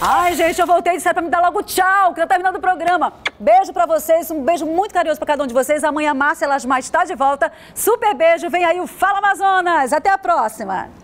Ai, gente, eu voltei de sério pra me dar logo tchau, que tá terminando o programa. Beijo pra vocês, um beijo muito carinhoso pra cada um de vocês. Amanhã a Márcia Elas está de volta. Super beijo, vem aí o Fala Amazonas. Até a próxima.